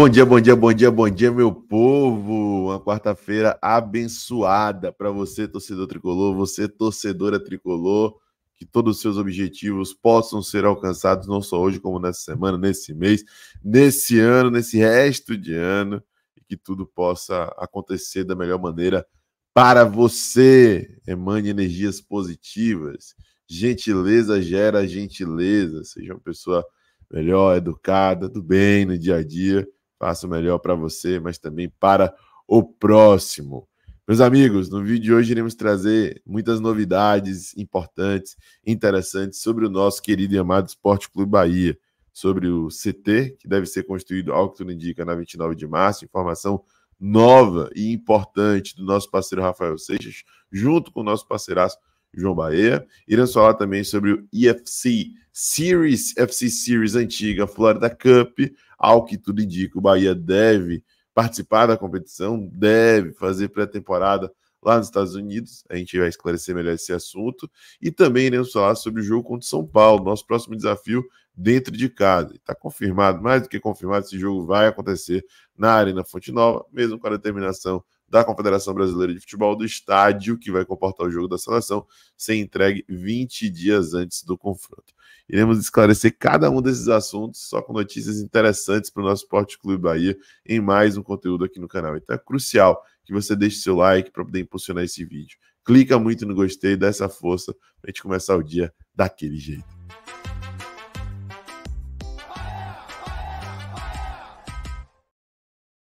Bom dia, bom dia, bom dia, bom dia, meu povo. Uma quarta-feira abençoada para você, torcedor tricolor, você, torcedora tricolor, que todos os seus objetivos possam ser alcançados, não só hoje, como nessa semana, nesse mês, nesse ano, nesse resto de ano, e que tudo possa acontecer da melhor maneira para você. Emane energias positivas. Gentileza gera gentileza. Seja uma pessoa melhor, educada, do bem no dia a dia Faça o melhor para você, mas também para o próximo. Meus amigos, no vídeo de hoje iremos trazer muitas novidades importantes, interessantes sobre o nosso querido e amado Esporte Clube Bahia, sobre o CT, que deve ser construído, ao que tudo indica, na 29 de março. Informação nova e importante do nosso parceiro Rafael Seixas, junto com o nosso parceiraço João Bahia. Iremos falar também sobre o EFC Series, FC Series antiga, Florida Cup, ao que tudo indica, o Bahia deve participar da competição, deve fazer pré-temporada lá nos Estados Unidos. A gente vai esclarecer melhor esse assunto. E também iremos falar sobre o jogo contra o São Paulo, nosso próximo desafio dentro de casa. Está confirmado, mais do que confirmado, esse jogo vai acontecer na Arena Fonte Nova, mesmo com a determinação da Confederação Brasileira de Futebol do estádio que vai comportar o jogo da seleção, ser entregue 20 dias antes do confronto. Iremos esclarecer cada um desses assuntos só com notícias interessantes para o nosso Esporte Clube Bahia em mais um conteúdo aqui no canal. Então é crucial que você deixe seu like para poder impulsionar esse vídeo. Clica muito no gostei, dá essa força para a gente começar o dia daquele jeito.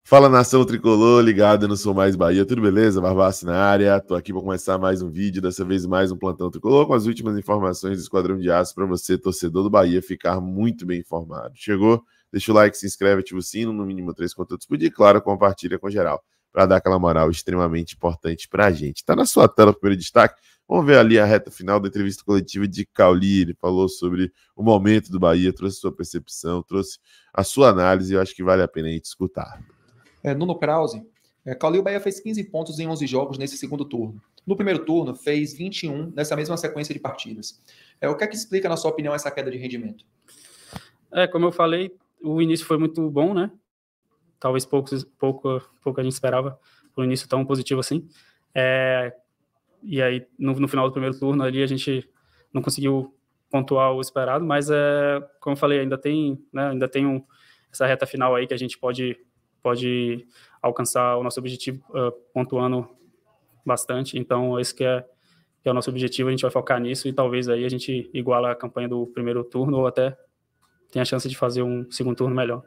Fala nação tricolor, ligado no Sou Mais Bahia, tudo beleza? Barbassi na área, tô aqui para começar mais um vídeo, dessa vez mais um plantão tricolor com as últimas informações do Esquadrão de Aço para você, torcedor do Bahia, ficar muito bem informado. Chegou? Deixa o like, se inscreve, ativa o sino, no mínimo três conteúdos por dia, claro, compartilha com geral, para dar aquela moral extremamente importante para a gente. Tá na sua tela o primeiro destaque, vamos ver ali a reta final da entrevista coletiva de Cauli, ele falou sobre o momento do Bahia, trouxe sua percepção, trouxe a sua análise, eu acho que vale a pena a gente escutar é, Nuno Krause, é, Calil Bahia fez 15 pontos em 11 jogos nesse segundo turno. No primeiro turno, fez 21 nessa mesma sequência de partidas. É, o que é que explica, na sua opinião, essa queda de rendimento? É, como eu falei, o início foi muito bom, né? Talvez pouco pouco, pouco a gente esperava por um início tão positivo assim. É, e aí, no, no, final do primeiro turno ali, a gente não conseguiu pontuar o esperado, mas, é, como eu falei, ainda tem, né, ainda tem um, essa reta final aí que a gente pode pode alcançar o nosso objetivo uh, pontuando bastante. Então, esse é que é, que é o nosso objetivo, a gente vai focar nisso e talvez aí a gente iguala a campanha do primeiro turno ou até tenha a chance de fazer um segundo turno melhor.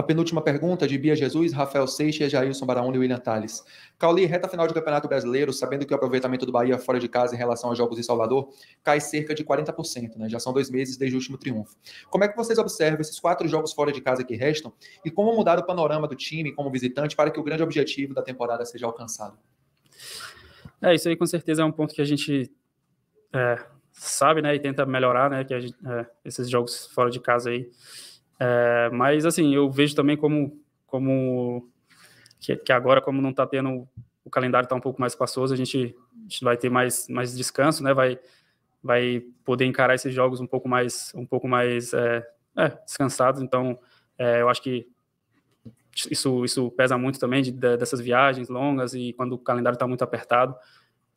A penúltima pergunta de Bia Jesus, Rafael Seixas, Jailson Baraúna e William Tales. Cauli, reta final de Campeonato Brasileiro, sabendo que o aproveitamento do Bahia fora de casa em relação aos jogos em Salvador cai cerca de 40%, né? Já são dois meses desde o último triunfo. Como é que vocês observam esses quatro jogos fora de casa que restam e como mudar o panorama do time como visitante para que o grande objetivo da temporada seja alcançado? É, isso aí com certeza é um ponto que a gente é, sabe, né, e tenta melhorar, né, que gente, é, esses jogos fora de casa aí é, mas, assim, eu vejo também como, como que, que agora, como não está tendo, o calendário está um pouco mais espaçoso, a gente, a gente vai ter mais, mais descanso, né? Vai, vai poder encarar esses jogos um pouco mais, um pouco mais é, é, descansados. Então, é, eu acho que isso, isso pesa muito também de, de, dessas viagens longas e quando o calendário está muito apertado.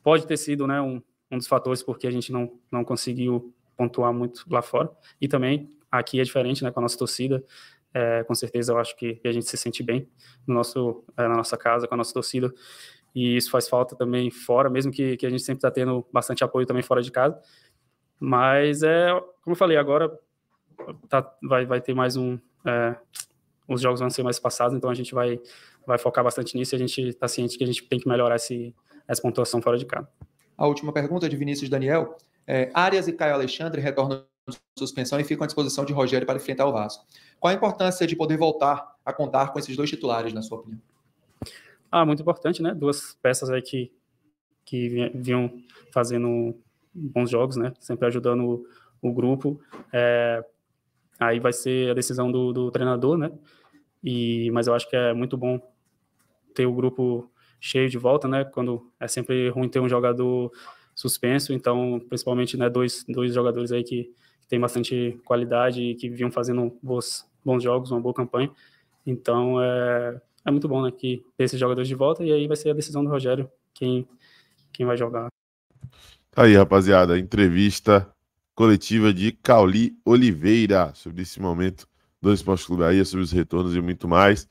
Pode ter sido né, um, um dos fatores porque a gente não, não conseguiu pontuar muito lá fora. E também aqui é diferente, né, com a nossa torcida. É, com certeza eu acho que a gente se sente bem no nosso, é, na nossa casa, com a nossa torcida. E isso faz falta também fora, mesmo que, que a gente sempre está tendo bastante apoio também fora de casa. Mas é, como eu falei, agora tá, vai, vai ter mais um. É, os jogos vão ser mais passados, então a gente vai, vai focar bastante nisso e a gente está ciente que a gente tem que melhorar esse, essa pontuação fora de casa. A última pergunta é de Vinícius Daniel. É, Arias e Caio Alexandre retornam suspensão e ficam à disposição de Rogério para enfrentar o Vasco. Qual a importância de poder voltar a contar com esses dois titulares, na sua opinião? Ah, muito importante, né? Duas peças aí que, que vinham fazendo bons jogos, né? Sempre ajudando o, o grupo. É, aí vai ser a decisão do, do treinador, né? E, mas eu acho que é muito bom ter o grupo cheio de volta, né? Quando é sempre ruim ter um jogador suspenso, então principalmente né, dois, dois jogadores aí que que tem bastante qualidade e que vinham fazendo bons, bons jogos, uma boa campanha. Então é, é muito bom né, que ter esses jogadores de volta e aí vai ser a decisão do Rogério quem, quem vai jogar. Tá aí, rapaziada, entrevista coletiva de Cauli Oliveira sobre esse momento do Esporte Clube aí, sobre os retornos e muito mais.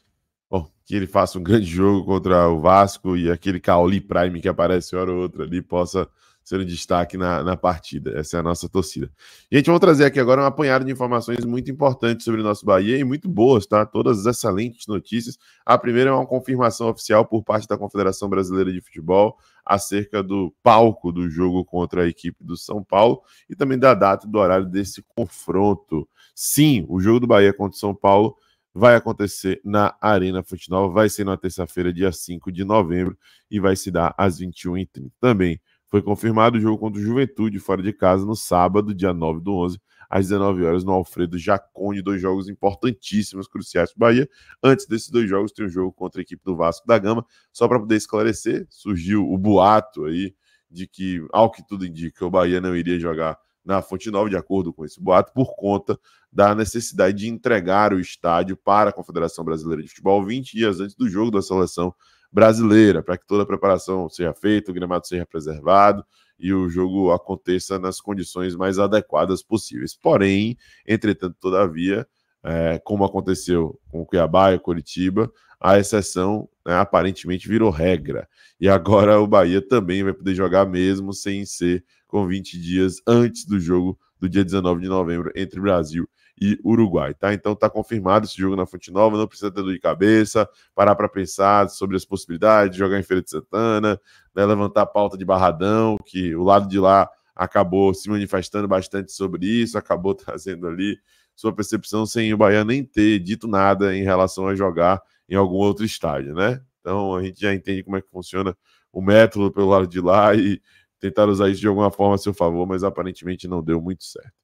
Bom, que ele faça um grande jogo contra o Vasco e aquele Cauli Prime que aparece hora ou outra ali possa sendo destaque na, na partida. Essa é a nossa torcida. Gente, vamos trazer aqui agora um apanhado de informações muito importantes sobre o nosso Bahia e muito boas, tá? Todas as excelentes notícias. A primeira é uma confirmação oficial por parte da Confederação Brasileira de Futebol acerca do palco do jogo contra a equipe do São Paulo e também da data e do horário desse confronto. Sim, o jogo do Bahia contra o São Paulo vai acontecer na Arena Futebol, vai ser na terça-feira, dia 5 de novembro, e vai se dar às 21h30. Também foi confirmado o jogo contra o Juventude, fora de casa, no sábado, dia 9 do 11, às 19 horas, no Alfredo Jaconi. Dois jogos importantíssimos, cruciais para o Bahia. Antes desses dois jogos, tem um jogo contra a equipe do Vasco da Gama. Só para poder esclarecer, surgiu o boato aí de que, ao que tudo indica, o Bahia não iria jogar na Fonte Nova, de acordo com esse boato, por conta da necessidade de entregar o estádio para a Confederação Brasileira de Futebol 20 dias antes do jogo da seleção brasileira, para que toda a preparação seja feita, o gramado seja preservado e o jogo aconteça nas condições mais adequadas possíveis. Porém, entretanto, todavia, é, como aconteceu com o Cuiabá e o Curitiba, a exceção né, aparentemente virou regra. E agora o Bahia também vai poder jogar mesmo sem ser com 20 dias antes do jogo do dia 19 de novembro entre Brasil e Uruguai, tá? Então tá confirmado esse jogo na Fonte Nova, não precisa ter dor de cabeça, parar para pensar sobre as possibilidades, de jogar em Feira de Santana, né, levantar a pauta de Barradão, que o lado de lá acabou se manifestando bastante sobre isso, acabou trazendo ali sua percepção sem o Bahia nem ter dito nada em relação a jogar em algum outro estádio, né? Então a gente já entende como é que funciona o método pelo lado de lá e tentar usar isso de alguma forma a seu favor, mas aparentemente não deu muito certo.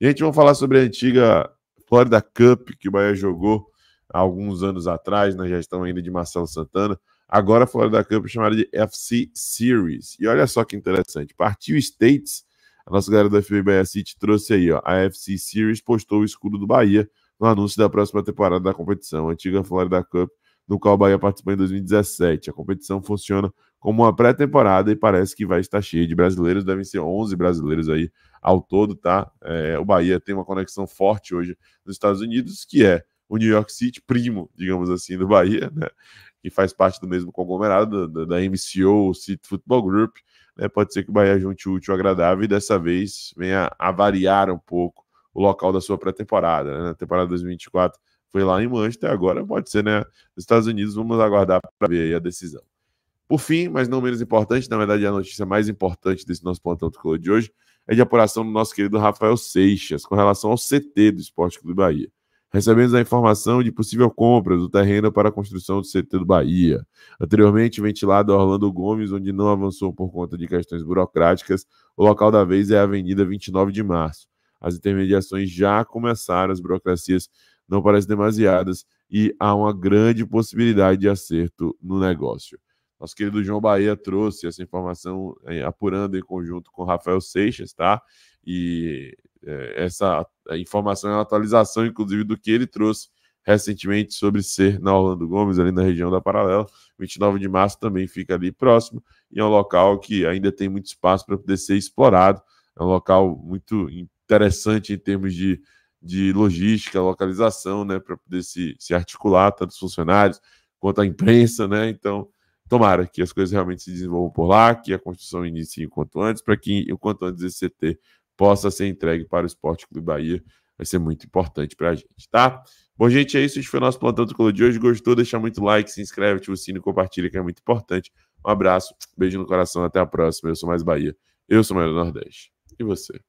Gente, vamos falar sobre a antiga Florida Cup que o Bahia jogou há alguns anos atrás, na gestão ainda de Marcelo Santana. Agora a Florida Cup é chamada de FC Series. E olha só que interessante. Partiu States, a nossa galera do FBI Bahia City trouxe aí, ó. A FC Series postou o escudo do Bahia no anúncio da próxima temporada da competição, a antiga Florida Cup, no qual o Bahia participou em 2017. A competição funciona como uma pré-temporada e parece que vai estar cheio de brasileiros, devem ser 11 brasileiros aí ao todo, tá? É, o Bahia tem uma conexão forte hoje nos Estados Unidos, que é o New York City, primo, digamos assim, do Bahia, né? Que faz parte do mesmo conglomerado da, da MCO, City Football Group. Né? Pode ser que o Bahia junte o útil agradável e dessa vez venha a variar um pouco o local da sua pré-temporada. Né? Na temporada 2024 foi lá em Manchester, agora pode ser, né? Nos Estados Unidos, vamos aguardar para ver aí a decisão. Por fim, mas não menos importante, na verdade, a notícia mais importante desse nosso plantão de hoje é de apuração do nosso querido Rafael Seixas com relação ao CT do Esporte Clube Bahia. Recebemos a informação de possível compra do terreno para a construção do CT do Bahia. Anteriormente ventilado a Orlando Gomes, onde não avançou por conta de questões burocráticas, o local da vez é a Avenida 29 de Março. As intermediações já começaram, as burocracias não parecem demasiadas e há uma grande possibilidade de acerto no negócio. Nosso querido João Bahia trouxe essa informação eh, apurando em conjunto com Rafael Seixas, tá? E eh, essa informação é uma atualização, inclusive, do que ele trouxe recentemente sobre ser na Orlando Gomes, ali na região da Paralela. 29 de março também fica ali próximo, e é um local que ainda tem muito espaço para poder ser explorado. É um local muito interessante em termos de, de logística, localização, né, para poder se, se articular, tanto os funcionários quanto a imprensa, né? Então, tomara que as coisas realmente se desenvolvam por lá, que a construção inicie o quanto antes, para que o quanto antes esse CT possa ser entregue para o Esporte Clube Bahia. Vai ser muito importante para a gente, tá? Bom, gente, é isso. Esse foi o nosso Plantão do de hoje. Gostou? Deixa muito like, se inscreve, ativa o sino, compartilha, que é muito importante. Um abraço, beijo no coração, até a próxima. Eu sou Mais Bahia, eu sou Mais do Nordeste. E você?